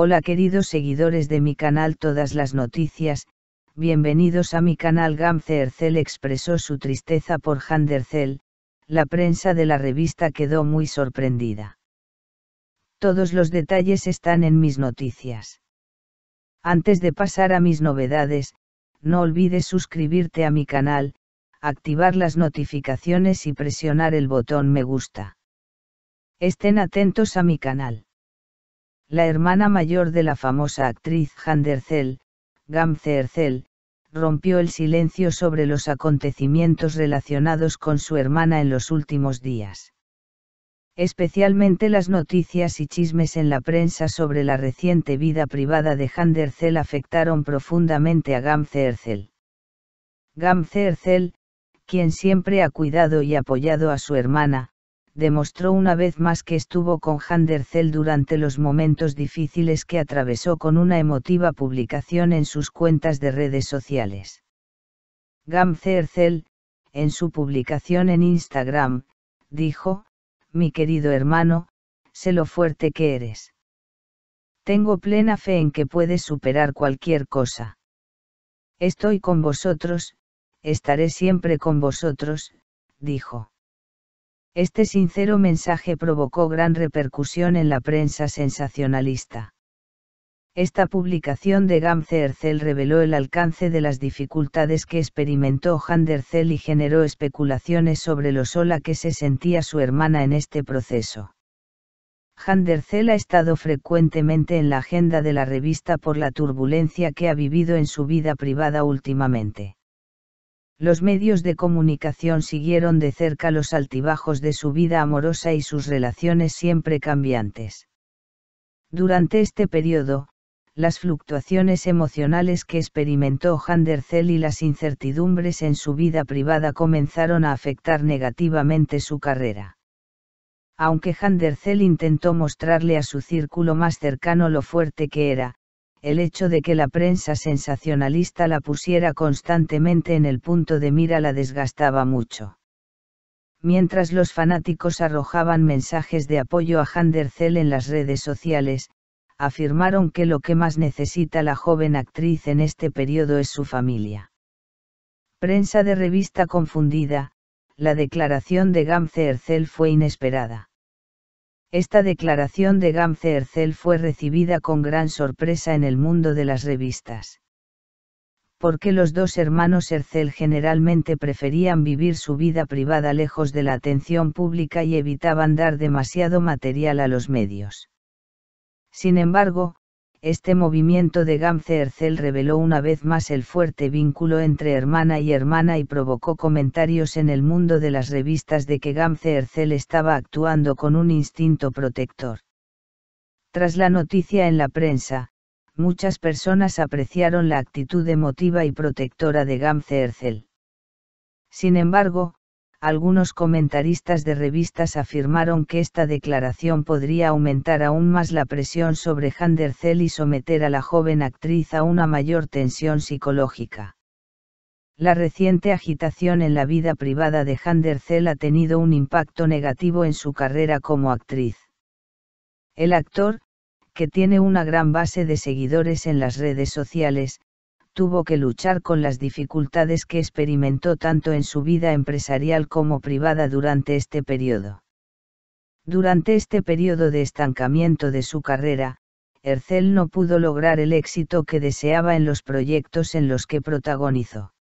Hola queridos seguidores de mi canal Todas las Noticias, bienvenidos a mi canal Gamze expresó su tristeza por Handercel, la prensa de la revista quedó muy sorprendida. Todos los detalles están en mis noticias. Antes de pasar a mis novedades, no olvides suscribirte a mi canal, activar las notificaciones y presionar el botón me gusta. Estén atentos a mi canal la hermana mayor de la famosa actriz Hande Gamze rompió el silencio sobre los acontecimientos relacionados con su hermana en los últimos días. Especialmente las noticias y chismes en la prensa sobre la reciente vida privada de Hande afectaron profundamente a Gamze Ercel. Gamze quien siempre ha cuidado y apoyado a su hermana, demostró una vez más que estuvo con Erzell durante los momentos difíciles que atravesó con una emotiva publicación en sus cuentas de redes sociales. Gamzercel, en su publicación en Instagram, dijo, mi querido hermano, sé lo fuerte que eres. Tengo plena fe en que puedes superar cualquier cosa. Estoy con vosotros, estaré siempre con vosotros, dijo. Este sincero mensaje provocó gran repercusión en la prensa sensacionalista. Esta publicación de Gamze reveló el alcance de las dificultades que experimentó Handercel y generó especulaciones sobre lo sola que se sentía su hermana en este proceso. Handerzel ha estado frecuentemente en la agenda de la revista por la turbulencia que ha vivido en su vida privada últimamente los medios de comunicación siguieron de cerca los altibajos de su vida amorosa y sus relaciones siempre cambiantes. Durante este periodo, las fluctuaciones emocionales que experimentó Handercel y las incertidumbres en su vida privada comenzaron a afectar negativamente su carrera. Aunque Handercel intentó mostrarle a su círculo más cercano lo fuerte que era, el hecho de que la prensa sensacionalista la pusiera constantemente en el punto de mira la desgastaba mucho. Mientras los fanáticos arrojaban mensajes de apoyo a Handercel en las redes sociales, afirmaron que lo que más necesita la joven actriz en este periodo es su familia. Prensa de revista confundida, la declaración de Gamze Ercel fue inesperada esta declaración de Gamze Ercel fue recibida con gran sorpresa en el mundo de las revistas. Porque los dos hermanos Ercel generalmente preferían vivir su vida privada lejos de la atención pública y evitaban dar demasiado material a los medios. Sin embargo, este movimiento de Gamze Ercel reveló una vez más el fuerte vínculo entre hermana y hermana y provocó comentarios en el mundo de las revistas de que Gamze Ercel estaba actuando con un instinto protector. Tras la noticia en la prensa, muchas personas apreciaron la actitud emotiva y protectora de Gamze Ercel. Sin embargo, algunos comentaristas de revistas afirmaron que esta declaración podría aumentar aún más la presión sobre Handercel y someter a la joven actriz a una mayor tensión psicológica. La reciente agitación en la vida privada de Handercel ha tenido un impacto negativo en su carrera como actriz. El actor, que tiene una gran base de seguidores en las redes sociales, tuvo que luchar con las dificultades que experimentó tanto en su vida empresarial como privada durante este periodo. Durante este periodo de estancamiento de su carrera, Ercel no pudo lograr el éxito que deseaba en los proyectos en los que protagonizó.